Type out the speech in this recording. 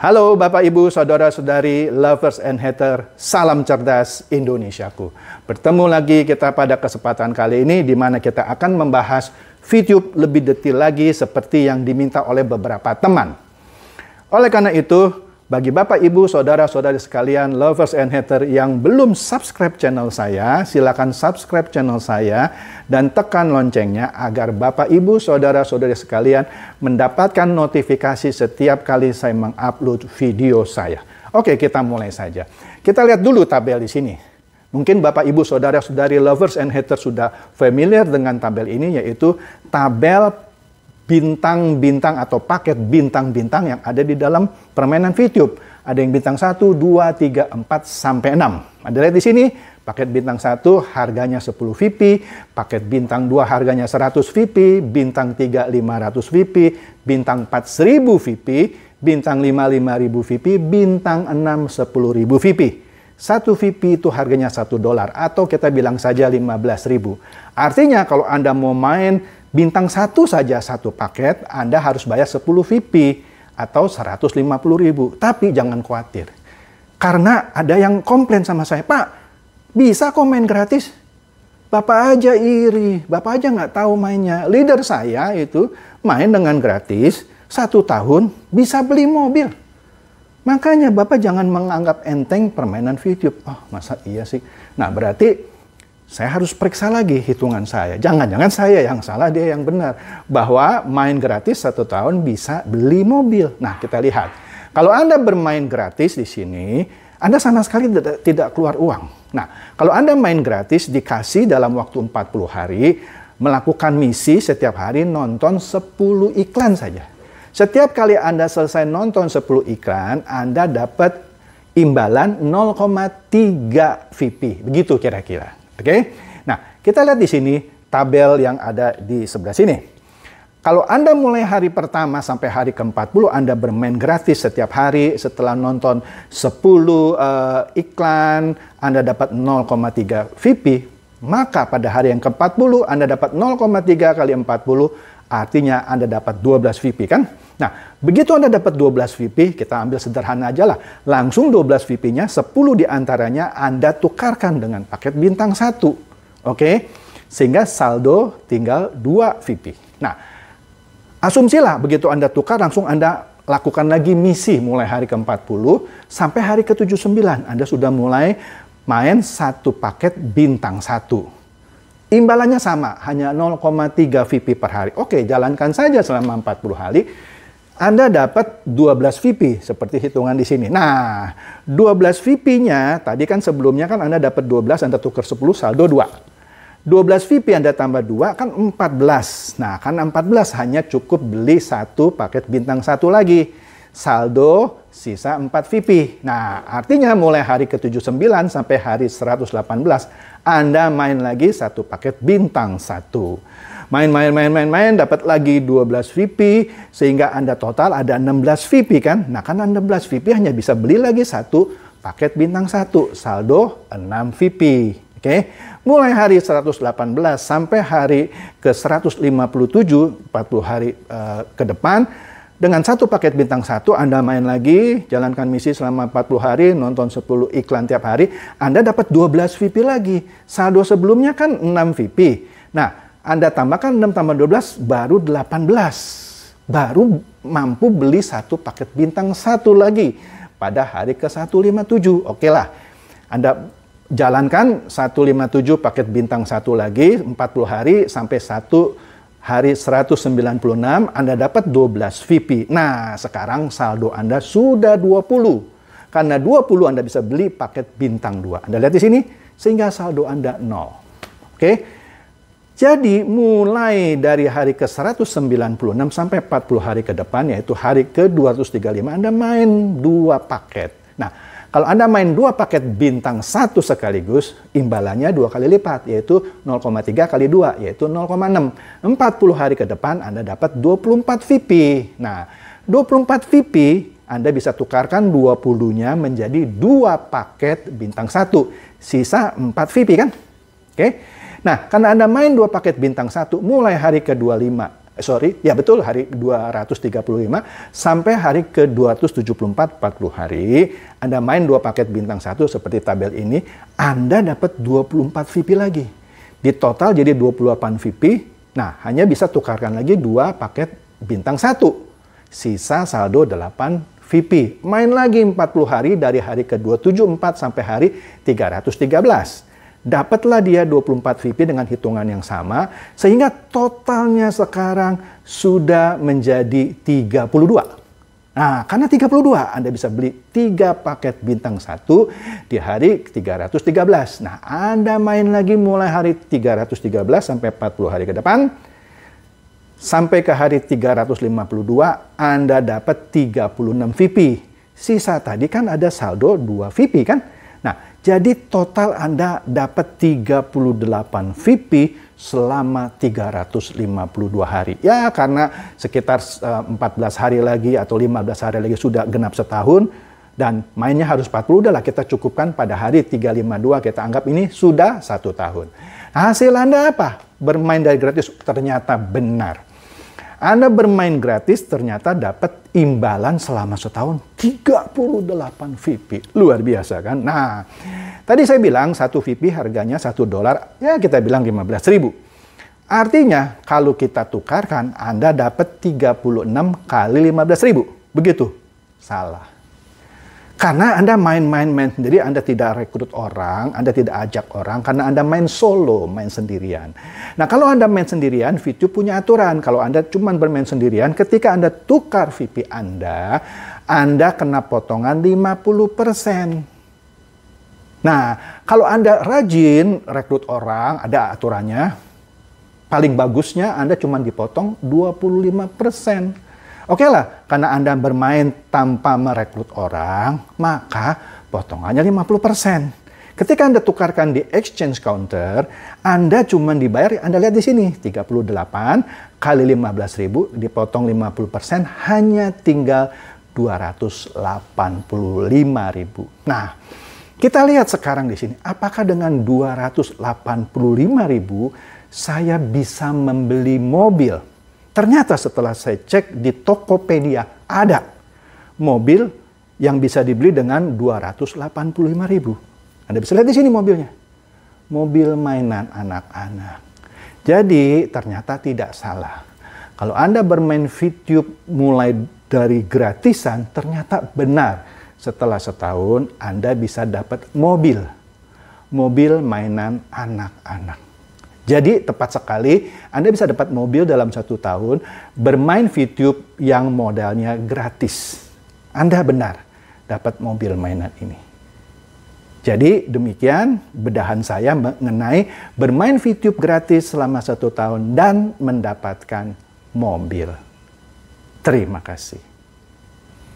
Halo Bapak Ibu, Saudara-saudari, lovers and hater, salam cerdas Indonesiaku. Bertemu lagi kita pada kesempatan kali ini di mana kita akan membahas video lebih detail lagi seperti yang diminta oleh beberapa teman. Oleh karena itu, bagi Bapak, Ibu, Saudara-saudari sekalian, lovers and haters yang belum subscribe channel saya, silakan subscribe channel saya dan tekan loncengnya agar Bapak, Ibu, Saudara-saudari sekalian mendapatkan notifikasi setiap kali saya mengupload video saya. Oke, kita mulai saja. Kita lihat dulu tabel di sini. Mungkin Bapak, Ibu, Saudara-saudari lovers and haters sudah familiar dengan tabel ini, yaitu tabel bintang-bintang atau paket bintang-bintang yang ada di dalam permainan VTube. Ada yang bintang 1, 2, 3, 4, sampai 6. Anda lihat di sini, paket bintang 1 harganya 10 VP, paket bintang 2 harganya 100 VP, bintang 3 500 VP, bintang 4 1000 VP, bintang 5 5000 VP, bintang 6 10000 VP. 1 VP itu harganya 1 dolar atau kita bilang saja 15.000. Artinya kalau Anda mau main Bintang satu saja satu paket, Anda harus bayar 10 VIP atau 150 ribu. Tapi jangan khawatir. Karena ada yang komplain sama saya, Pak, bisa komen gratis? Bapak aja iri, Bapak aja nggak tahu mainnya. Leader saya itu main dengan gratis, satu tahun bisa beli mobil. Makanya Bapak jangan menganggap enteng permainan video. Oh, masa iya sih? Nah, berarti saya harus periksa lagi hitungan saya. Jangan-jangan saya yang salah, dia yang benar. Bahwa main gratis satu tahun bisa beli mobil. Nah, kita lihat. Kalau Anda bermain gratis di sini, Anda sama sekali tidak keluar uang. Nah, kalau Anda main gratis dikasih dalam waktu 40 hari, melakukan misi setiap hari nonton 10 iklan saja. Setiap kali Anda selesai nonton 10 iklan, Anda dapat imbalan 0,3 VP. Begitu kira-kira. Oke? Nah, kita lihat di sini tabel yang ada di sebelah sini. Kalau Anda mulai hari pertama sampai hari ke-40 Anda bermain gratis setiap hari setelah nonton 10 uh, eh, iklan Anda dapat 0,3 VP, maka pada hari yang ke-40 Anda dapat 0,3 kali 40 artinya Anda dapat 12 VP kan? Nah, begitu Anda dapat 12 VP, kita ambil sederhana aja lah. Langsung 12 VP-nya, 10 diantaranya Anda tukarkan dengan paket bintang satu Oke? Okay? Sehingga saldo tinggal 2 VP. Nah, asumsilah begitu Anda tukar, langsung Anda lakukan lagi misi mulai hari ke-40 sampai hari ke-79. Anda sudah mulai main satu paket bintang satu. Imbalannya sama, hanya 0,3 VP per hari. Oke, jalankan saja selama 40 hari. Anda dapat 12 VP seperti hitungan di sini. Nah, 12 VP-nya tadi kan sebelumnya kan Anda dapat 12 Anda tukar 10 saldo 2. 12 VP Anda tambah 2 kan 14. Nah, kan 14 hanya cukup beli satu paket bintang satu lagi. Saldo sisa 4 VP. Nah, artinya mulai hari ke-79 sampai hari 118 Anda main lagi satu paket bintang satu main main main main main dapat lagi 12 VP sehingga Anda total ada 16 VP kan. Nah, kan 16 VP hanya bisa beli lagi satu paket bintang satu saldo 6 VP. Oke. Okay? Mulai hari 118 sampai hari ke 157 40 hari uh, ke depan dengan satu paket bintang satu, Anda main lagi, jalankan misi selama 40 hari, nonton 10 iklan tiap hari, Anda dapat 12 VP lagi. Saldo sebelumnya kan 6 VP. Nah, anda tambahkan 6 tambah 12 baru 18. Baru mampu beli satu paket bintang satu lagi pada hari ke-157. Oke lah, Anda jalankan 157 paket bintang satu lagi 40 hari sampai 1 hari 196 Anda dapat 12 VP. Nah, sekarang saldo Anda sudah 20. Karena 20 Anda bisa beli paket bintang 2. Anda lihat di sini sehingga saldo Anda 0. Oke. Okay? Jadi mulai dari hari ke-196 sampai 40 hari ke depan yaitu hari ke-235 Anda main dua paket. Nah, kalau Anda main dua paket bintang satu sekaligus, imbalannya dua kali lipat yaitu 0,3 kali 2 yaitu 0,6. 40 hari ke depan Anda dapat 24 VP. Nah, 24 VP anda bisa tukarkan 20-nya menjadi dua paket bintang satu, Sisa 4 VP kan? Oke. Okay? Nah, karena Anda main dua paket bintang satu mulai hari ke-25 eh, sorry, ya betul hari 235 sampai hari ke 274 40 hari Anda main dua paket bintang satu seperti tabel ini, Anda dapat 24 VP lagi. Di total jadi 28 VP. Nah, hanya bisa tukarkan lagi dua paket bintang satu. Sisa saldo 8 VP. Main lagi 40 hari dari hari ke 274 sampai hari 313. Dapatlah dia 24 VIP dengan hitungan yang sama, sehingga totalnya sekarang sudah menjadi 32. Nah, karena 32 Anda bisa beli 3 paket bintang 1 di hari 313. Nah, Anda main lagi mulai hari 313 sampai 40 hari ke depan. Sampai ke hari 352 Anda dapat 36 VIP. Sisa tadi kan ada saldo 2 VIP kan? Nah, jadi total Anda dapat 38 VP selama 352 hari. Ya, karena sekitar 14 eh, hari lagi atau 15 hari lagi sudah genap setahun dan mainnya harus 40 udahlah kita cukupkan pada hari 352 kita anggap ini sudah satu tahun. Nah, hasil Anda apa? Bermain dari gratis ternyata benar. Anda bermain gratis ternyata dapat imbalan selama setahun 38 VP. Luar biasa kan? Nah, tadi saya bilang satu VP harganya satu dolar, ya kita bilang 15 ribu. Artinya kalau kita tukarkan Anda dapat 36 kali 15 ribu. Begitu. Salah. Karena Anda main-main-main sendiri, Anda tidak rekrut orang, Anda tidak ajak orang, karena Anda main solo, main sendirian. Nah, kalau Anda main sendirian, VTube punya aturan. Kalau Anda cuma bermain sendirian, ketika Anda tukar VP Anda, Anda kena potongan 50%. Nah, kalau Anda rajin rekrut orang, ada aturannya. Paling bagusnya Anda cuma dipotong 25%. Oke okay lah, karena Anda bermain tanpa merekrut orang, maka potongannya 50%. Ketika Anda tukarkan di exchange counter, Anda cuma dibayar, Anda lihat di sini, 38 kali 15 ribu, dipotong 50%, hanya tinggal 285 ribu. Nah, kita lihat sekarang di sini, apakah dengan 285 ribu saya bisa membeli mobil? Ternyata setelah saya cek di Tokopedia ada mobil yang bisa dibeli dengan 285 ribu. Anda bisa lihat di sini mobilnya. Mobil mainan anak-anak. Jadi ternyata tidak salah. Kalau Anda bermain VTube mulai dari gratisan, ternyata benar. Setelah setahun Anda bisa dapat mobil. Mobil mainan anak-anak. Jadi tepat sekali Anda bisa dapat mobil dalam satu tahun bermain VTube yang modalnya gratis. Anda benar dapat mobil mainan ini. Jadi demikian bedahan saya mengenai bermain VTube gratis selama satu tahun dan mendapatkan mobil. Terima kasih.